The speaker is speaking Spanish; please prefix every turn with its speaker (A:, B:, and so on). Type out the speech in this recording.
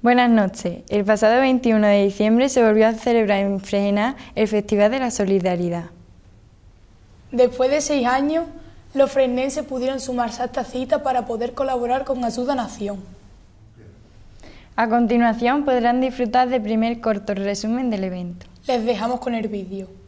A: Buenas noches. El pasado 21 de diciembre se volvió a celebrar en Fregena el Festival de la Solidaridad.
B: Después de seis años, los frenenses pudieron sumarse a esta cita para poder colaborar con Ayuda Nación.
C: A continuación podrán disfrutar del primer corto resumen del evento. Les dejamos con el vídeo.